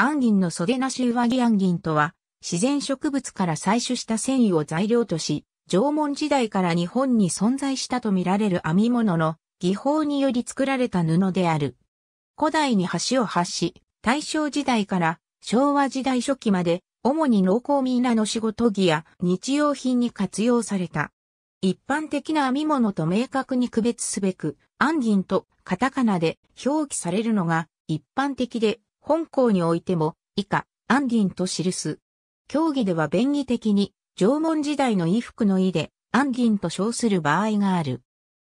安銀の袖なし上着安銀とは、自然植物から採取した繊維を材料とし、縄文時代から日本に存在したとみられる編み物の技法により作られた布である。古代に橋を発し、大正時代から昭和時代初期まで、主に農工民らの仕事着や日用品に活用された。一般的な編み物と明確に区別すべく、安銀とカタカナで表記されるのが一般的で、本校においても、以下、アンディンと記す。競技では便宜的に、縄文時代の衣服の意で、アンディンと称する場合がある。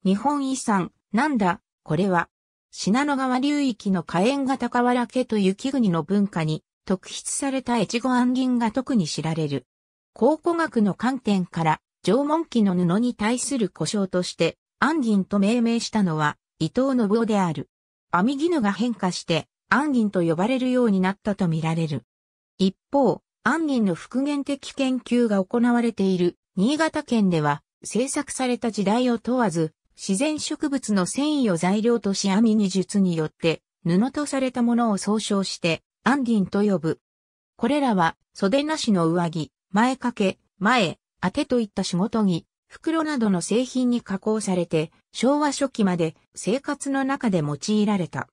日本遺産、なんだ、これは、信濃川流域の火炎型河原家と雪国の文化に、特筆された越後安銀が特に知られる。考古学の観点から、縄文期の布に対する故障として、安銀と命名したのは、伊藤信夫である。網絹が変化して、安銀と呼ばれるようになったとみられる。一方、安銀の復元的研究が行われている新潟県では、制作された時代を問わず、自然植物の繊維を材料とし網に術によって、布とされたものを総称して、安銀と呼ぶ。これらは、袖なしの上着、前掛け、前、当てといった仕事着、袋などの製品に加工されて、昭和初期まで生活の中で用いられた。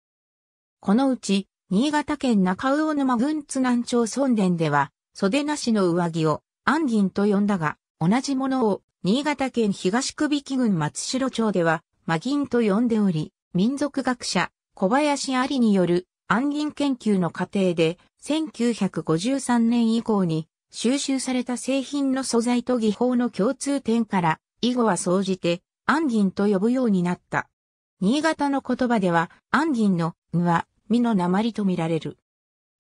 このうち、新潟県中魚沼郡津南町村田では、袖なしの上着を、安銀と呼んだが、同じものを、新潟県東久引郡松代町では、魔銀と呼んでおり、民族学者、小林有による、安銀研究の過程で、1953年以降に、収集された製品の素材と技法の共通点から、以後は総じて、安銀と呼ぶようになった。新潟の言葉では、安銀の、んは、美の鉛とみられる。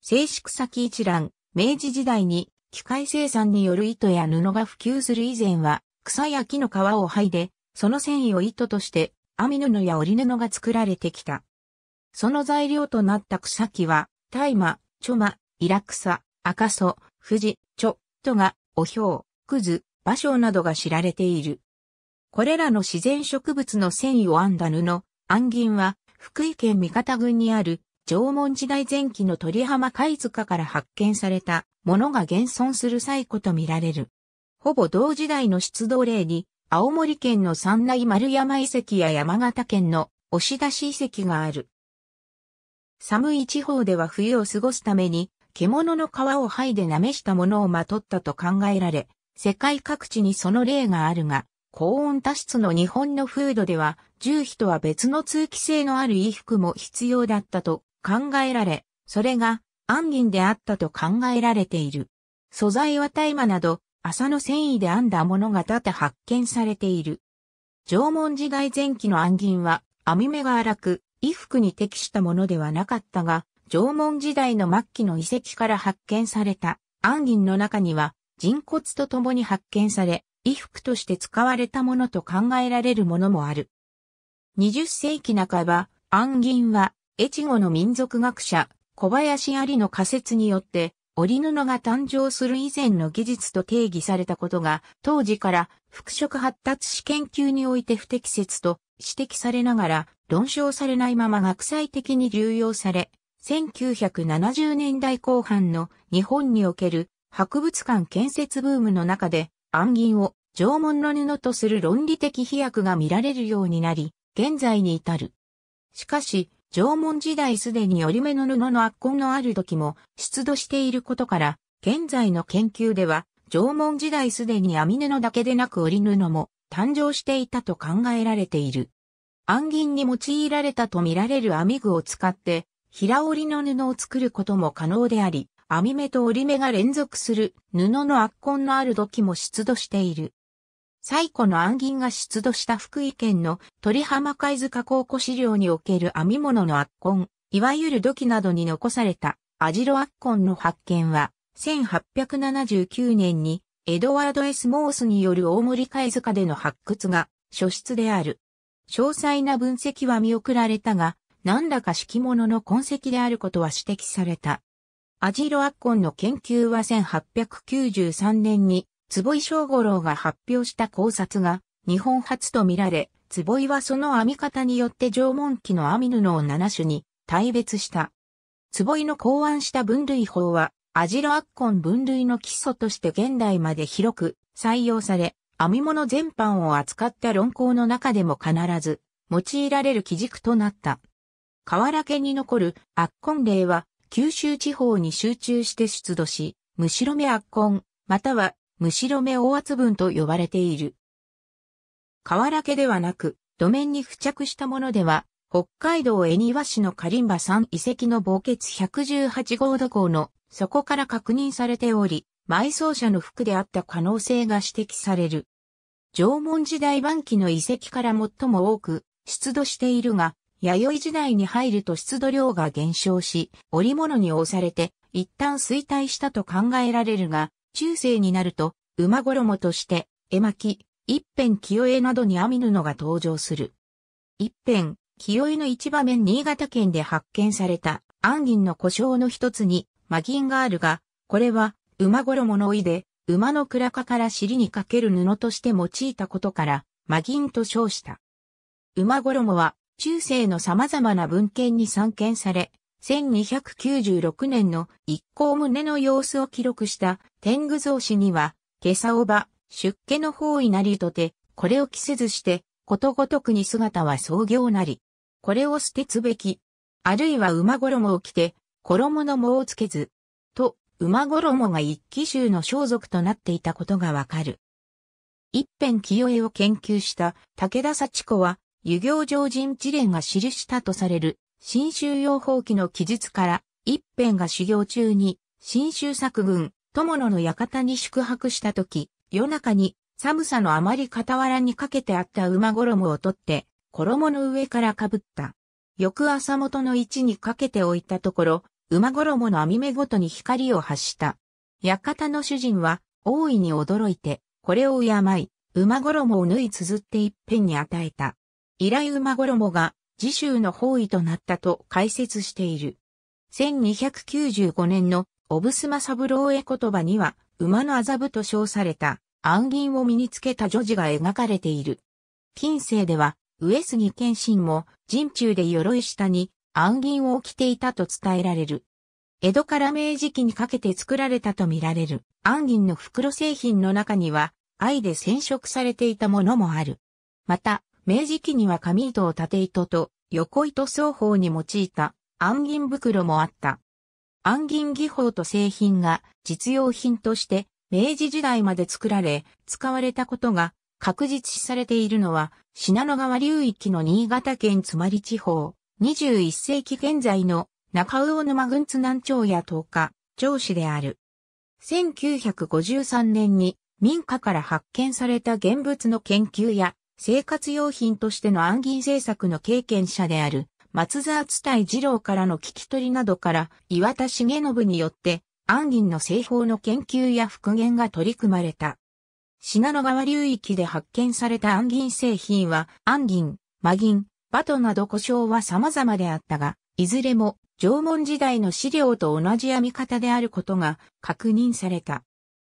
静粛先一覧、明治時代に機械生産による糸や布が普及する以前は、草や木の皮を剥いで、その繊維を糸として、編み布や織布が作られてきた。その材料となった草木は、大麻、チョマ、イラクサ、赤楚、富士、チョ、トガ、オヒョウ、クズ、芭蕉などが知られている。これらの自然植物の繊維を編んだ布、暗銀は、福井県三方郡にある縄文時代前期の鳥浜貝塚から発見されたものが現存する最古とみられる。ほぼ同時代の出土例に、青森県の三内丸山遺跡や山形県の押出し遺跡がある。寒い地方では冬を過ごすために、獣の皮を剥いで舐めしたものをまとったと考えられ、世界各地にその例があるが、高温多湿の日本の風土では、重皮とは別の通気性のある衣服も必要だったと考えられ、それが暗銀であったと考えられている。素材は大麻など、麻の繊維で編んだものが多々発見されている。縄文時代前期の暗銀は、網目が荒く、衣服に適したものではなかったが、縄文時代の末期の遺跡から発見された暗銀の中には、人骨と共に発見され、衣服として使われたものと考えられるものもある。20世紀半ば、暗銀は越後の民族学者、小林有の仮説によって、織布が誕生する以前の技術と定義されたことが、当時から服飾発達史研究において不適切と指摘されながら、論証されないまま学際的に流用され、1970年代後半の日本における博物館建設ブームの中で、暗銀を縄文の布とする論理的飛躍が見られるようになり、現在に至る。しかし、縄文時代すでに織目の布の圧痕のある時も出土していることから、現在の研究では、縄文時代すでに網布だけでなく織布も誕生していたと考えられている。暗銀に用いられたとみられる網具を使って、平織りの布を作ることも可能であり、網目と織目が連続する布の圧痕のある土器も出土している。最古の暗銀が出土した福井県の鳥浜貝塚考古資料における編み物の圧痕、いわゆる土器などに残されたアジロ圧痕の発見は、1879年にエドワード・エス・モースによる大森貝塚での発掘が初出である。詳細な分析は見送られたが、何らか敷物の痕跡であることは指摘された。アジロアッコンの研究は1893年に坪井正五郎が発表した考察が日本初とみられ、坪井はその編み方によって縄文期の編み布を7種に大別した。坪井の考案した分類法は、アジロアッコン分類の基礎として現代まで広く採用され、編み物全般を扱った論考の中でも必ず用いられる基軸となった。河原家に残るアッコン例は九州地方に集中して出土し、むしろめアッコン、またはむしろ目大圧分と呼ばれている。瓦家ではなく、路面に付着したものでは、北海道恵庭市のカリンバ山遺跡の墓穴118号土口の底から確認されており、埋葬者の服であった可能性が指摘される。縄文時代晩期の遺跡から最も多く出土しているが、弥生時代に入ると出土量が減少し、織物に押されて一旦衰退したと考えられるが、中世になると、馬衣として、絵巻、一辺清江などに編み布が登場する。一辺、清江の一場面新潟県で発見された、安銀の故障の一つに、魔銀があるが、これは、馬衣の意で、馬の倉かから尻にかける布として用いたことから、魔銀と称した。馬衣は、中世の様々な文献に散見され、1296年の一行胸の様子を記録した天狗像紙には、下差おば、出家の方位なりとて、これを着せずして、ことごとくに姿は創業なり。これを捨てつべき。あるいは馬衣を着て、衣の藻をつけず。と、馬衣が一騎衆の装束となっていたことがわかる。一辺清江を研究した武田幸子は、湯行上人知連が記したとされる新州用法記の記述から、一辺が修行中に、新州作軍、友野の館に宿泊した時、夜中に寒さのあまり傍らにかけてあった馬衣を取って、衣の上からかぶった。翌朝元の位置にかけておいたところ、馬衣の網目ごとに光を発した。館の主人は、大いに驚いて、これを敬い、馬衣を縫い綴って一辺に与えた。依頼馬衣が、次州の包囲となったと解説している。1295年のオブスマサブローエ言葉には、馬の麻布と称された暗銀を身につけた女児が描かれている。近世では、上杉謙信も人中で鎧下に暗銀を着ていたと伝えられる。江戸から明治期にかけて作られたとみられる暗銀の袋製品の中には、愛で染色されていたものもある。また、明治期には紙糸を縦糸と横糸双方に用いた暗銀袋もあった。暗銀技法と製品が実用品として明治時代まで作られ使われたことが確実視されているのは信濃川流域の新潟県つまり地方21世紀現在の中魚沼郡津南町や東日町市である。1953年に民家から発見された現物の研究や生活用品としての暗銀政策の経験者である、松沢伝二郎からの聞き取りなどから、岩田重信によって、暗銀の製法の研究や復元が取り組まれた。信濃川流域で発見された暗銀製品は、暗銀、魔銀、バトなど故障は様々であったが、いずれも縄文時代の資料と同じ編み方であることが確認された。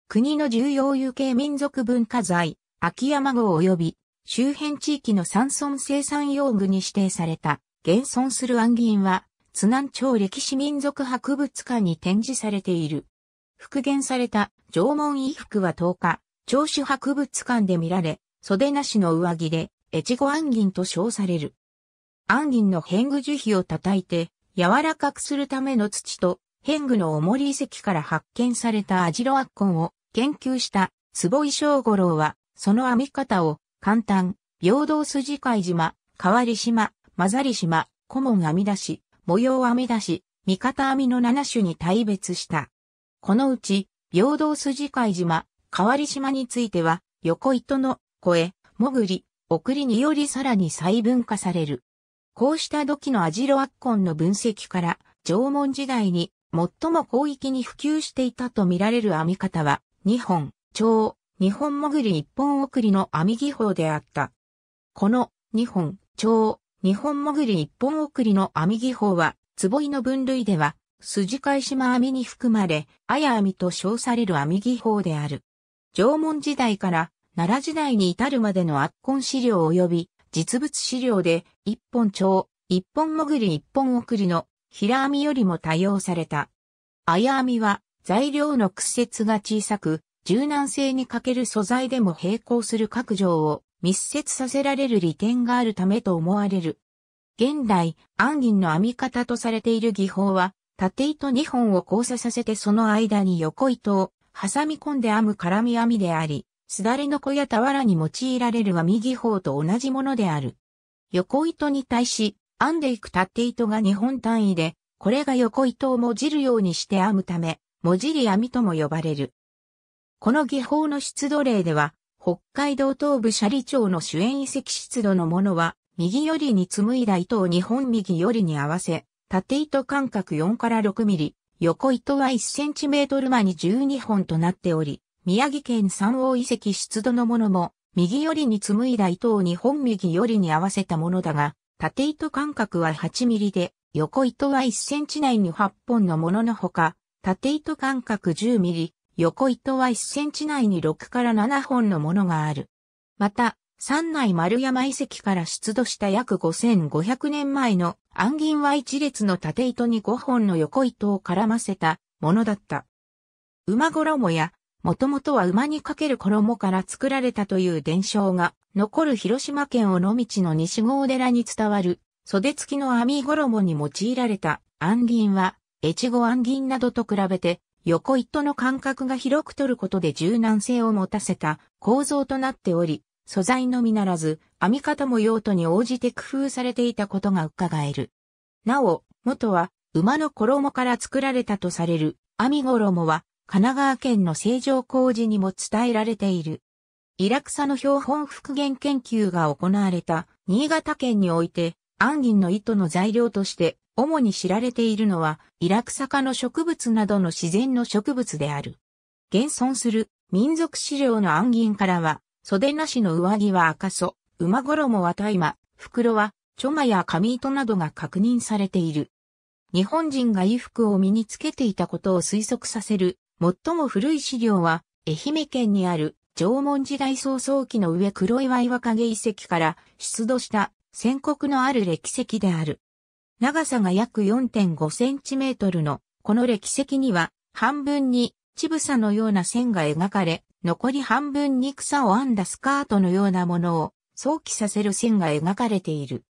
国の重要有形民族文化財、秋山号及び周辺地域の山村生産用具に指定された、現存する暗銀は、津南町歴史民族博物館に展示されている。復元された縄文衣服は10日、長州博物館で見られ、袖なしの上着で、越後暗銀と称される。暗銀の変具樹皮を叩いて、柔らかくするための土と、変具の重り遺跡から発見されたアジロアッコンを研究した坪井正五郎は、その編み方を簡単、平等筋海島、変わり島、混ざり島、古文編み出し、模様編み出し、味方編みの7種に大別した。このうち、平等筋海島、変わり島については、横糸の、声、潜り、送りによりさらに細分化される。こうした土器のアジロアッコンの分析から、縄文時代に最も広域に普及していたと見られる編み方は、日本、蝶、日本潜り一本送りの網技法であった。この、日本、超、日本潜り一本送りの網技法は、壺井の分類では、筋返島網に含まれ、綾網と称される網技法である。縄文時代から奈良時代に至るまでの圧痕資料及び実物資料で一本長、一本潜り一本送りの平網よりも多用された。綾網は材料の屈折が小さく柔軟性に欠ける素材でも並行する各条を密接させられる利点があるためと思われる。現代、安銀の編み方とされている技法は、縦糸2本を交差させてその間に横糸を挟み込んで編む絡み編みであり、すだれの子や俵に用いられる編み技法と同じものである。横糸に対し、編んでいく縦糸が2本単位で、これが横糸をもじるようにして編むため、もじり編みとも呼ばれる。この技法の出土例では、北海道東部斜里町の主演遺跡出土のものは、右よりに紡いだ糸を2本右よりに合わせ、縦糸間隔4から6ミリ、横糸は1センチメートル間に12本となっており、宮城県三王遺跡出土のものも、右よりに紡いだ糸を2本右よりに合わせたものだが、縦糸間隔は8ミリで、横糸は1センチ内に8本のもののほか、縦糸間隔10ミリ、横糸は1センチ内に6から7本のものがある。また、山内丸山遺跡から出土した約5500年前の暗銀は一列の縦糸に5本の横糸を絡ませたものだった。馬衣や、もともとは馬にかける衣から作られたという伝承が残る広島県尾道の西郷寺に伝わる袖付きの網衣に用いられた暗銀は、越後暗銀などと比べて横糸の間隔が広く取ることで柔軟性を持たせた構造となっており、素材のみならず、編み方も用途に応じて工夫されていたことが伺える。なお、元は馬の衣から作られたとされる編み衣は神奈川県の成城工事にも伝えられている。イラクサの標本復元研究が行われた新潟県において、安銀の糸の材料として主に知られているのは、イラクサ科の植物などの自然の植物である。現存する民族資料の暗銀からは、袖なしの上着は赤楚、馬衣は大麻、袋は、チョマや紙糸などが確認されている。日本人が衣服を身につけていたことを推測させる、最も古い資料は、愛媛県にある縄文時代早々期の上黒岩岩影遺跡から出土した、宣告のある歴跡である。長さが約4.5センチメートルの、この歴石には、半分に、ちぶさのような線が描かれ、残り半分に草を編んだスカートのようなものを想起させる線が描かれている。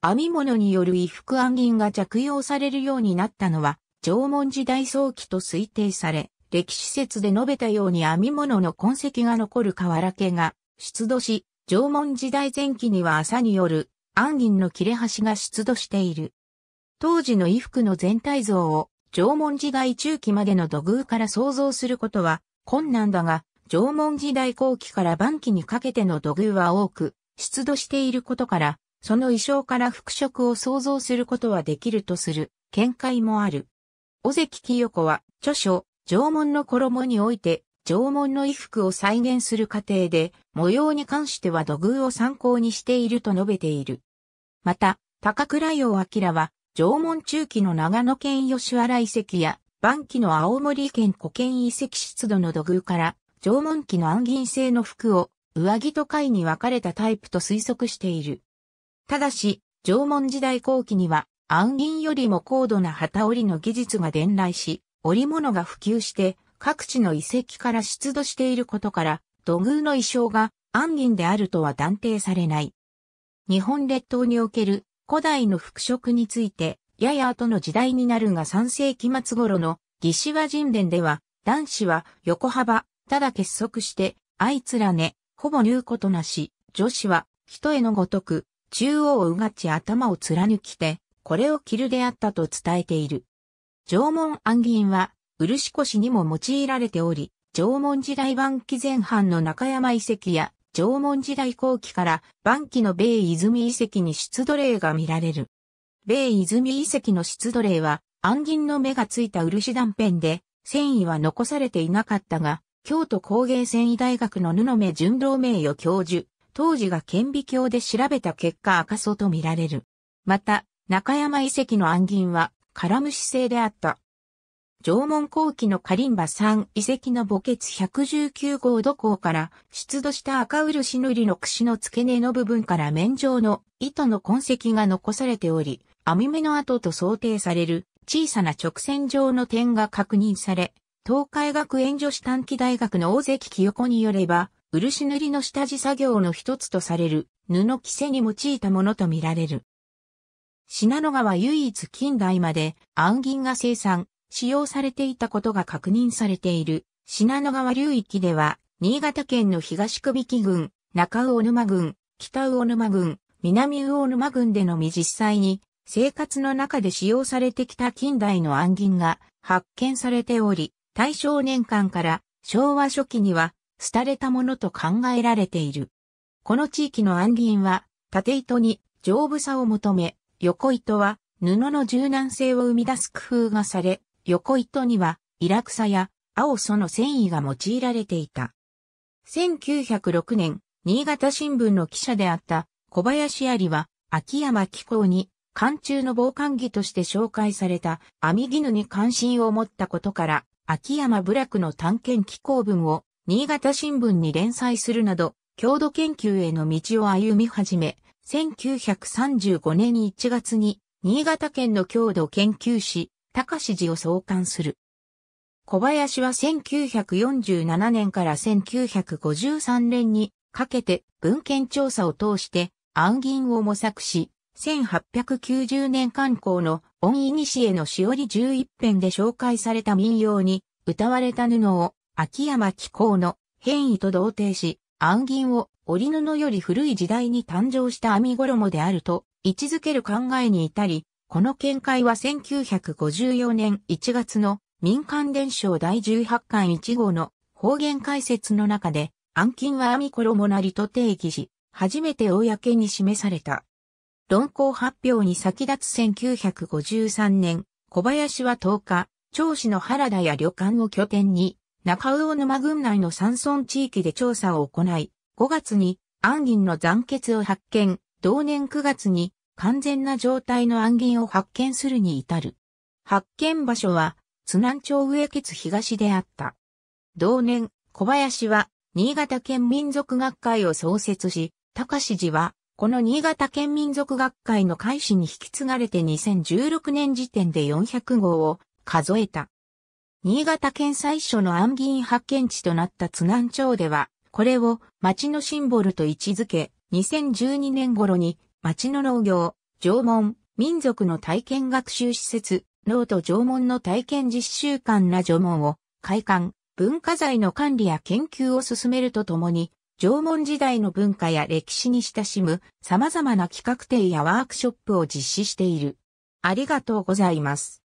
編み物による衣服暗銀が着用されるようになったのは、縄文時代早期と推定され、歴史説で述べたように編み物の痕跡が残る瓦家が出土し、縄文時代前期には朝による暗銀の切れ端が出土している。当時の衣服の全体像を縄文時代中期までの土偶から想像することは困難だが、縄文時代後期から晩期にかけての土偶は多く出土していることから、その衣装から服飾を想像することはできるとする見解もある。尾関清子は著書、縄文の衣において、縄文の衣服を再現する過程で、模様に関しては土偶を参考にしていると述べている。また、高倉洋明は、縄文中期の長野県吉原遺跡や、晩期の青森県古県遺跡湿度の土偶から、縄文期の暗銀製の服を、上着と貝に分かれたタイプと推測している。ただし、縄文時代後期には、暗銀よりも高度な旗織りの技術が伝来し、織物が普及して、各地の遺跡から出土していることから、土偶の衣装が暗銀であるとは断定されない。日本列島における古代の服飾について、やや後の時代になるが3世紀末頃の義士和人伝では、男子は横幅、ただ結束して、あいつらね、ほぼ言うことなし、女子は、人へのごとく、中央をうがち頭を貫きて、これを着るであったと伝えている。縄文暗銀は、漆越にも用いられており、縄文時代晩期前半の中山遺跡や縄文時代後期から晩期の米泉遺跡に出土例が見られる。米泉遺跡の出土例は、暗銀の目がついた漆断片で、繊維は残されていなかったが、京都工芸繊維大学の布目純郎名誉教授、当時が顕微鏡で調べた結果赤楚と見られる。また、中山遺跡の暗銀は、カラムシ製であった。縄文後期のカリンバ3遺跡の墓穴119号土坑から出土した赤漆塗りの櫛の付け根の部分から面状の糸の痕跡が残されており、網目の跡と想定される小さな直線状の点が確認され、東海学園女子短期大学の大関清子によれば、漆塗りの下地作業の一つとされる布着せに用いたものとみられる。信濃川唯一近代まで暗銀が生産、使用されていたことが確認されている、信濃川流域では、新潟県の東久引郡、中魚沼郡、北魚沼郡、南魚沼郡でのみ実際に、生活の中で使用されてきた近代の暗銀が発見されており、大正年間から昭和初期には、廃れたものと考えられている。この地域の暗銀は、縦糸に丈夫さを求め、横糸は布の柔軟性を生み出す工夫がされ、横糸には、イラクサや青その繊維が用いられていた。1906年、新潟新聞の記者であった小林有は、秋山紀行に、寒中の防寒着として紹介された網絹に関心を持ったことから、秋山部落の探検紀行文を新潟新聞に連載するなど、郷土研究への道を歩み始め、1935年1月に新潟県の郷土研究史。高隆寺を創刊する。小林は1947年から1953年にかけて文献調査を通して暗銀を模索し、1890年刊行の恩いにしへのしおり11編で紹介された民謡に歌われた布を秋山紀行の変異と同定し、暗銀を織布より古い時代に誕生した網衣であると位置づける考えに至り、この見解は1954年1月の民間伝承第18巻1号の方言解説の中で、暗金はロ衣なりと定義し、初めて公に示された。論考発表に先立つ1953年、小林は10日、長子の原田や旅館を拠点に、中魚沼郡内の山村地域で調査を行い、5月に、安銀の残血を発見、同年9月に、完全な状態の暗銀を発見するに至る。発見場所は、津南町上決東であった。同年、小林は、新潟県民族学会を創設し、高志寺は、この新潟県民族学会の会始に引き継がれて2016年時点で400号を数えた。新潟県最初の暗銀発見地となった津南町では、これを町のシンボルと位置づけ、2012年頃に町の農業、縄文、民族の体験学習施設、農と縄文の体験実習館ら縄文を開館、文化財の管理や研究を進めるとともに、縄文時代の文化や歴史に親しむ様々な企画展やワークショップを実施している。ありがとうございます。